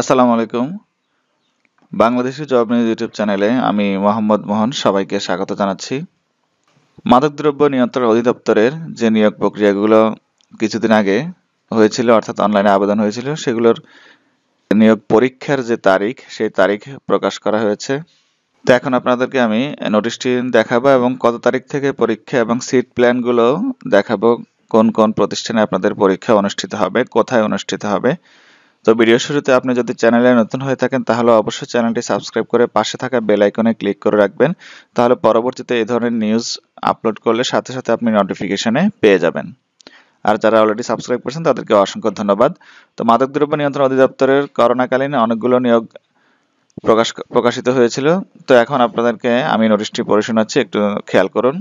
আসসালামু আলাইকুম Bangladeshi job news YouTube চ্যানেলে আমি মোহাম্মদ মোহন সবাইকে স্বাগত জানাচ্ছি মাদকদ্রব্য নিয়ন্ত্রণ অধিদপ্তরের যে নিয়োগ প্রক্রিয়াগুলো কিছুদিন আগে হয়েছিল অর্থাৎ অনলাইনে আবেদন হয়েছিল সেগুলোর নিয়োগ পরীক্ষার যে তারিখ সেই তারিখ প্রকাশ করা হয়েছে তো এখন আপনাদেরকে আমি নোটিশটি দেখাবো এবং কত তারিখ থেকে পরীক্ষা এবং সিট প্ল্যানগুলো দেখাবো কোন কোন প্রতিষ্ঠানে আপনাদের পরীক্ষা অনুষ্ঠিত হবে কোথায় অনুষ্ঠিত হবে তো ভিডিও শুরুতে আপনি যদি চ্যানেলে নতুন হয়ে থাকেন তাহলে অবশ্যই চ্যানেলটি সাবস্ক্রাইব করে পাশে থাকা বেল আইকনে ক্লিক করে রাখবেন তাহলে পরবর্তীতে এই ধরনের নিউজ আপলোড করলে সাথে সাথে আপনি নোটিফিকেশনে পেয়ে যাবেন আর যারা অলরেডি সাবস্ক্রাইব করেছেন তাদেরকে অসংখ্য ধন্যবাদ তো মাদকদ্রব্য নিয়ন্ত্রণ অধিদপ্তরের করোনাকালীন অনেকগুলো নিয়োগ প্রকাশ প্রকাশিত হয়েছিল তো এখন আপনাদেরকে আমি নোটিশটি পড়ে শোনাচ্ছি একটু খেয়াল করুন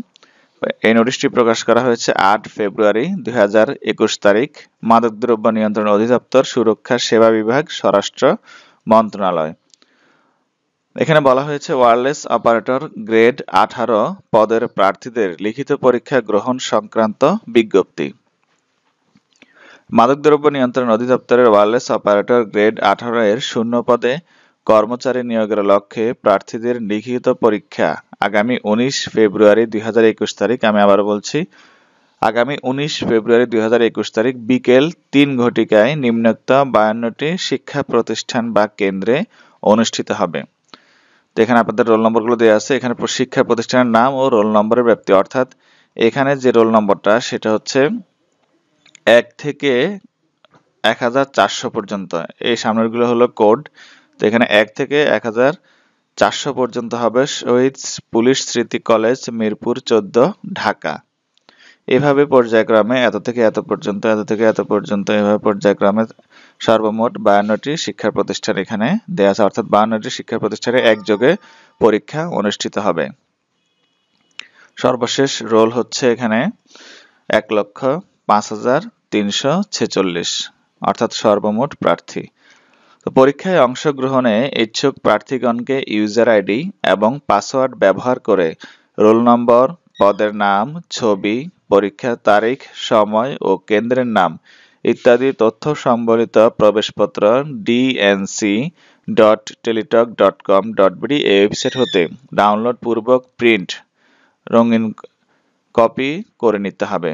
এই নোটিশটি প্রকাশ করা হয়েছে আট ফেব্রুয়ারি দুই তারিখ মাদকদ্রব্য নিয়ন্ত্রণ অধিদপ্তর সুরক্ষা সেবা বিভাগ স্বরাষ্ট্র মন্ত্রণালয় এখানে বলা হয়েছে ওয়ারলেস অপারেটর গ্রেড আঠারো পদের প্রার্থীদের লিখিত পরীক্ষা গ্রহণ সংক্রান্ত বিজ্ঞপ্তি মাদকদ্রব্য নিয়ন্ত্রণ অধিদপ্তরের ওয়ারলেস অপারেটর গ্রেড আঠারো এর শূন্য পদে কর্মচারী নিয়োগের লক্ষ্যে প্রার্থীদের লিখিত পরীক্ষা আগামী উনিশ ফেব্রুয়ারি দুই তারিখ আমি আবার বলছি আগামী উনিশ ফেব্রুয়ারি দুই তারিখ বিকেল তিন ঘটিকায় নিম্নোক্ত বায়ান্নটি শিক্ষা প্রতিষ্ঠান বা কেন্দ্রে অনুষ্ঠিত হবে তো এখানে আপনাদের রোল নম্বরগুলো দেওয়া আছে এখানে শিক্ষা প্রতিষ্ঠানের নাম ও রোল নম্বরের ব্যাপ্তি অর্থাৎ এখানে যে রোল নম্বরটা সেটা হচ্ছে এক থেকে এক পর্যন্ত এই সামনেরগুলো হলো কোড এখানে এক থেকে এক হাজার চারশো পর্যন্ত হবে শহীদ পুলিশ স্মৃতি কলেজ মিরপুর চোদ্দ ঢাকা এভাবে পর্যায়ক্রমে এত থেকে এত পর্যন্ত এত থেকে এত পর্যন্ত এভাবে পর্যায়ক্রমে সর্বমোট বায়ান্নটি শিক্ষা প্রতিষ্ঠান এখানে দেওয়া আছে অর্থাৎ বায়ান্নটি শিক্ষা প্রতিষ্ঠানে একযোগে পরীক্ষা অনুষ্ঠিত হবে সর্বশেষ রোল হচ্ছে এখানে এক লক্ষ পাঁচ হাজার তিনশো ছেচল্লিশ অর্থাৎ সর্বমোট প্রার্থী তো পরীক্ষায় অংশগ্রহণে ইচ্ছুক প্রার্থীগণকে ইউজার আইডি এবং পাসওয়ার্ড ব্যবহার করে রোল নম্বর পদের নাম ছবি পরীক্ষার তারিখ সময় ও কেন্দ্রের নাম ইত্যাদি তথ্য সম্বলিত প্রবেশপত্র DNC dot Teletalk dot com dot BD এই ওয়েবসাইট হতে ডাউনলোড পূর্বক প্রিন্ট রঙিন কপি করে নিতে হবে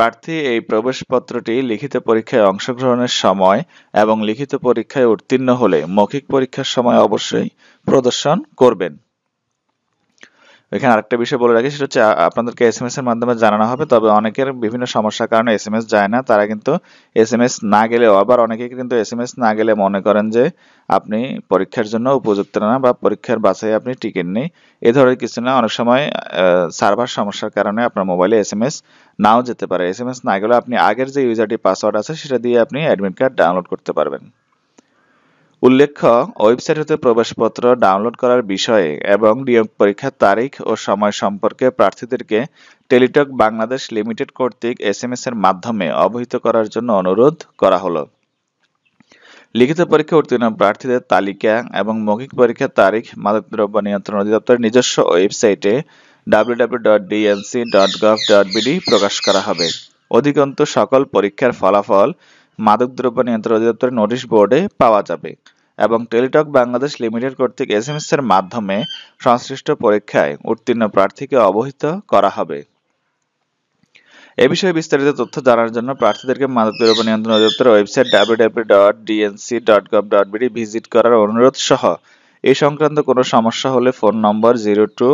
প্রার্থী এই প্রবেশপত্রটি লিখিত পরীক্ষায় অংশগ্রহণের সময় এবং লিখিত পরীক্ষায় উত্তীর্ণ হলে মৌখিক পরীক্ষার সময় অবশ্যই প্রদর্শন করবেন এখানে আরেকটা বিষয় বলে রাখি সেটা হচ্ছে আপনাদেরকে এস এম এস এর মাধ্যমে জানানো হবে তবে অনেকের বিভিন্ন সমস্যার কারণে এস এম এস যায় না তারা কিন্তু এস এম এস না গেলেও আবার অনেকে কিন্তু এস এম এস না গেলে মনে করেন যে আপনি পরীক্ষার জন্য উপযুক্ত না বা পরীক্ষার বাসায় আপনি টিকিট নেই এ ধরনের কিছু না অনেক সময় সার্ভার সমস্যার কারণে আপনার মোবাইলে এস এম এস নাও যেতে পারে এস এম এস না গেলেও আপনি আগের যে ইউজারটি পাসওয়ার্ড আছে সেটা দিয়ে আপনি অ্যাডমিট কার্ড ডাউনলোড করতে পারবেন উল্লেখ্য ওয়েবসাইট হতে প্রবেশপত্র ডাউনলোড করার বিষয়ে এবং নিয়োগ পরীক্ষার তারিখ ও সময় সম্পর্কে প্রার্থীদেরকে টেলিটক বাংলাদেশ লিমিটেড কর্তৃক এস এসএমএস এর মাধ্যমে অবহিত করার জন্য অনুরোধ করা হলো লিখিত পরীক্ষা উত্তীর্ণ প্রার্থীদের তালিকা এবং মৌখিক পরীক্ষার তারিখ মাদকদ্রব্য নিয়ন্ত্রণ অধিদপ্তরের নিজস্ব ওয়েবসাইটে ডাব্লিউডাব্লিউ প্রকাশ করা হবে অধিকন্তু সকল পরীক্ষার ফলাফল মাদকদ্রব্য নিয়ন্ত্রণ অধিদপ্তরের নোটিশ বোর্ডে পাওয়া যাবে এবং টেলিটক বাংলাদেশ লিমিটেড কর্তৃক এস এম এর মাধ্যমে সংশ্লিষ্ট পরীক্ষায় উত্তীর্ণ প্রার্থীকে অবহিত করা হবে এ বিষয়ে বিস্তারিত তথ্য জানার জন্য প্রার্থীদেরকে মাদকদ্রব্য নিয়ন্ত্রণ অধিদপ্তরের ওয়েবসাইট www.dnc.gov.bd ভিজিট করার অনুরোধ সহ এ সংক্রান্ত কোনো সমস্যা হলে phone number zero two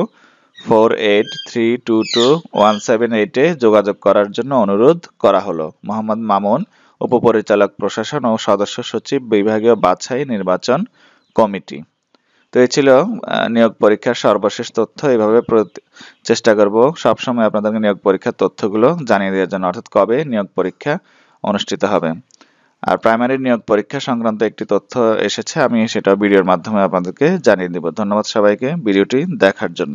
four eight three two two one seven এইটে যোগাযোগ করার জন্য অনুরোধ করা হলো মোহাম্মদ মামুন উপপরিচালক প্রশাসন ও সদস্য সচিব বিভাগীয় বাছাই নির্বাচন কমিটি তো এই ছিল নিয়োগ পরীক্ষার সর্বশেষ তথ্য এভাবে চেষ্টা করব সবসময় আপনাদেরকে নিয়োগ পরীক্ষার তথ্যগুলো জানিয়ে দেওয়ার জন্য অর্থাৎ কবে নিয়োগ পরীক্ষা অনুষ্ঠিত হবে আর প্রাইমারি নিয়োগ পরীক্ষা সংক্রান্ত একটি তথ্য এসেছে আমি সেটা ভিডিওর মাধ্যমে আপনাদেরকে জানিয়ে দেব ধন্যবাদ সবাইকে ভিডিওটি দেখার জন্য